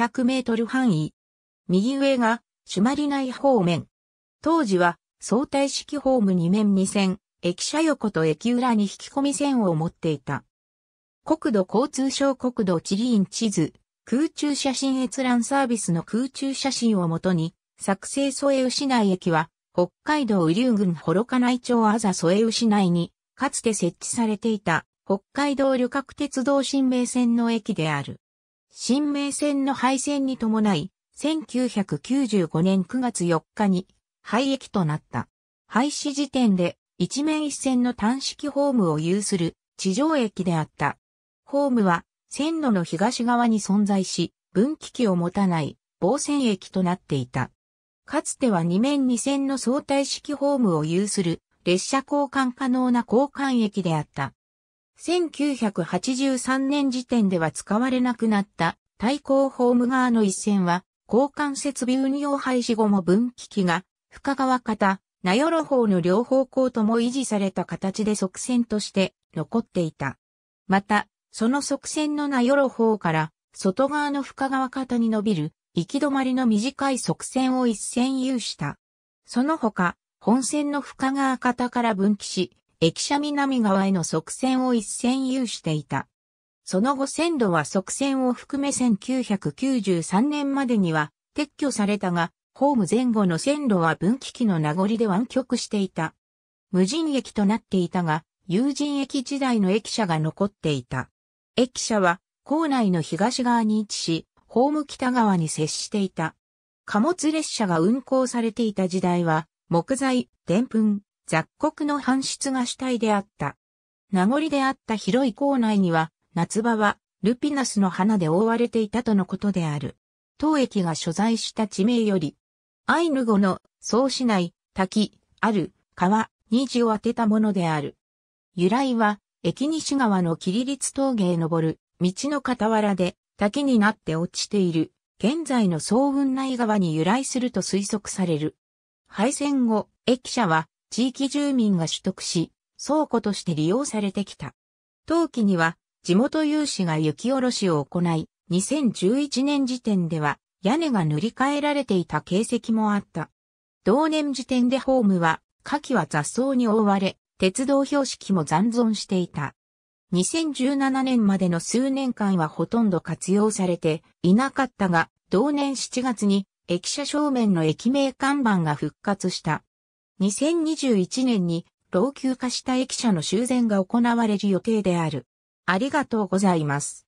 100メートル範囲。右上が、朱鞠内方面。当時は、相対式ホーム2面2線、駅舎横と駅裏に引き込み線を持っていた。国土交通省国土地理院地図、空中写真閲覧サービスの空中写真をもとに、作成添え牛内駅は、北海道雨竜郡幌加内町あざ添え牛内に、かつて設置されていた、北海道旅客鉄道新名線の駅である。新名戦の敗戦に伴い、1995年9月4日に廃駅となった。廃止時点で一面一線の単式ホームを有する地上駅であった。ホームは線路の東側に存在し、分岐器を持たない防線駅となっていた。かつては二面二線の相対式ホームを有する列車交換可能な交換駅であった。1983年時点では使われなくなった対抗ホーム側の一線は、交換設備運用廃止後も分岐器が、深川方、名寄方の両方向とも維持された形で側線として残っていた。また、その側線の名寄方から外側の深川方に伸びる行き止まりの短い側線を一線有した。その他、本線の深川方から分岐し、駅舎南側への側線を一線有していた。その後線路は側線を含め1993年までには撤去されたが、ホーム前後の線路は分岐器の名残で湾曲していた。無人駅となっていたが、有人駅時代の駅舎が残っていた。駅舎は構内の東側に位置し、ホーム北側に接していた。貨物列車が運行されていた時代は、木材、澱粉、雑穀の搬出が主体であった。名残であった広い校内には、夏場はルピナスの花で覆われていたとのことである。当駅が所在した地名より、アイヌ語の総市内、滝、ある、川、に字を当てたものである。由来は、駅西川の霧立峠へ登る、道の傍らで、滝になって落ちている、現在の総雲内川に由来すると推測される。敗戦後、駅舎は地域住民が取得し、倉庫として利用されてきた。当期には地元有志が雪下ろしを行い、2011年時点では屋根が塗り替えられていた形跡もあった。同年時点でホームは、下記は雑草に覆われ、鉄道標識も残存していた。2017年までの数年間はほとんど活用されていなかったが、同年7月に駅舎正面の駅名看板が復活した。2021年に老朽化した駅舎の修繕が行われる予定である。ありがとうございます。